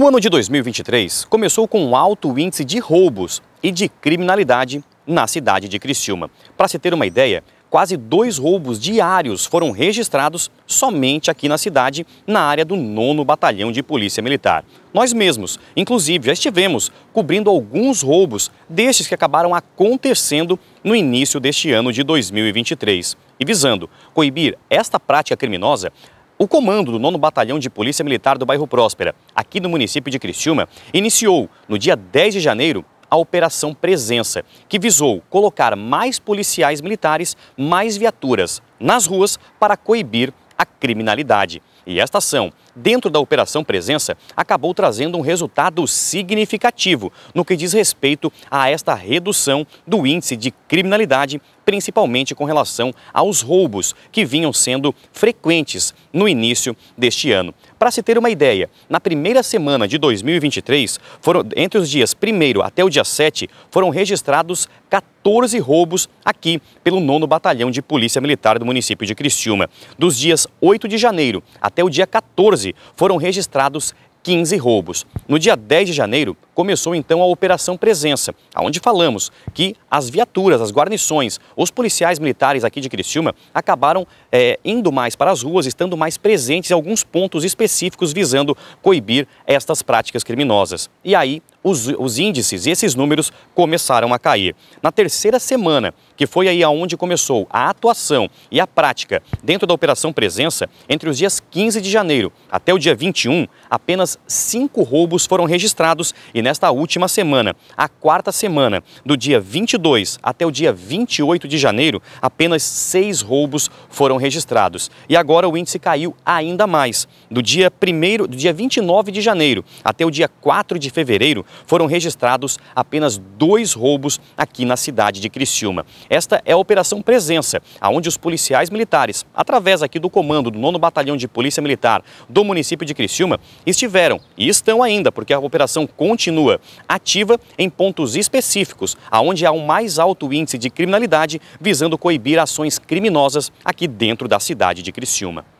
O ano de 2023 começou com um alto índice de roubos e de criminalidade na cidade de Criciúma. Para se ter uma ideia, quase dois roubos diários foram registrados somente aqui na cidade, na área do 9 Batalhão de Polícia Militar. Nós mesmos, inclusive, já estivemos cobrindo alguns roubos destes que acabaram acontecendo no início deste ano de 2023. E visando coibir esta prática criminosa, o comando do 9 Batalhão de Polícia Militar do bairro Próspera, aqui no município de Criciúma, iniciou no dia 10 de janeiro a Operação Presença, que visou colocar mais policiais militares, mais viaturas nas ruas para coibir a criminalidade. E esta ação, dentro da Operação Presença, acabou trazendo um resultado significativo no que diz respeito a esta redução do índice de criminalidade, principalmente com relação aos roubos que vinham sendo frequentes no início deste ano. Para se ter uma ideia, na primeira semana de 2023, foram, entre os dias 1 até o dia 7, foram registrados 14 roubos aqui pelo 9 Batalhão de Polícia Militar do município de Criciúma. Dos dias 8 de janeiro até até o dia 14 foram registrados 15 roubos. No dia 10 de janeiro, começou então a Operação Presença, onde falamos que as viaturas, as guarnições, os policiais militares aqui de Criciúma acabaram é, indo mais para as ruas, estando mais presentes em alguns pontos específicos visando coibir estas práticas criminosas. E aí os, os, índices e esses números começaram a cair. Na terceira semana, que foi aí aonde começou a atuação e a prática dentro da Operação Presença, entre os dias 15 de janeiro até o dia 21, apenas cinco roubos foram registrados e nesta última semana, a quarta semana, do dia 22 até o dia 28 de janeiro, apenas seis roubos foram registrados. E agora o índice caiu ainda mais. Do dia primeiro, do dia 29 de janeiro até o dia 4 de fevereiro, foram registrados apenas dois roubos aqui na cidade de Criciúma. Esta é a Operação Presença, onde os policiais militares, através aqui do comando do 9 Batalhão de Polícia Militar do município de Criciúma, estiveram estiveram e estão ainda, porque a operação continua ativa em pontos específicos, aonde há o um mais alto índice de criminalidade, visando coibir ações criminosas aqui dentro da cidade de Criciúma.